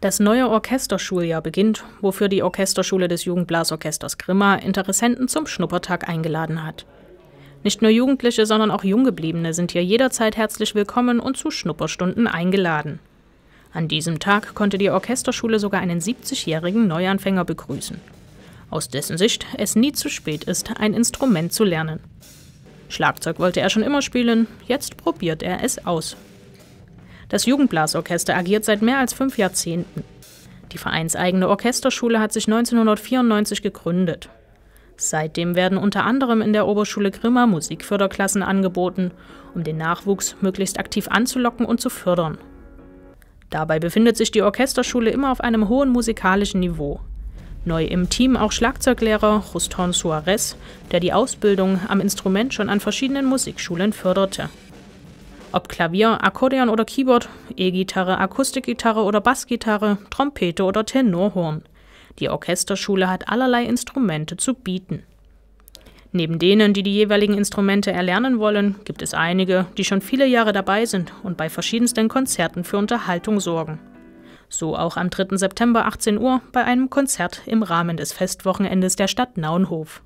Das neue Orchesterschuljahr beginnt, wofür die Orchesterschule des Jugendblasorchesters Grimma Interessenten zum Schnuppertag eingeladen hat. Nicht nur Jugendliche, sondern auch Junggebliebene sind hier jederzeit herzlich willkommen und zu Schnupperstunden eingeladen. An diesem Tag konnte die Orchesterschule sogar einen 70-jährigen Neuanfänger begrüßen. Aus dessen Sicht es nie zu spät ist, ein Instrument zu lernen. Schlagzeug wollte er schon immer spielen, jetzt probiert er es aus. Das Jugendblasorchester agiert seit mehr als fünf Jahrzehnten. Die vereinseigene Orchesterschule hat sich 1994 gegründet. Seitdem werden unter anderem in der Oberschule Grimma Musikförderklassen angeboten, um den Nachwuchs möglichst aktiv anzulocken und zu fördern. Dabei befindet sich die Orchesterschule immer auf einem hohen musikalischen Niveau. Neu im Team auch Schlagzeuglehrer Ruston Suarez, der die Ausbildung am Instrument schon an verschiedenen Musikschulen förderte. Ob Klavier, Akkordeon oder Keyboard, E-Gitarre, Akustikgitarre oder Bassgitarre, Trompete oder Tenorhorn. Die Orchesterschule hat allerlei Instrumente zu bieten. Neben denen, die die jeweiligen Instrumente erlernen wollen, gibt es einige, die schon viele Jahre dabei sind und bei verschiedensten Konzerten für Unterhaltung sorgen. So auch am 3. September 18 Uhr bei einem Konzert im Rahmen des Festwochenendes der Stadt Naunhof.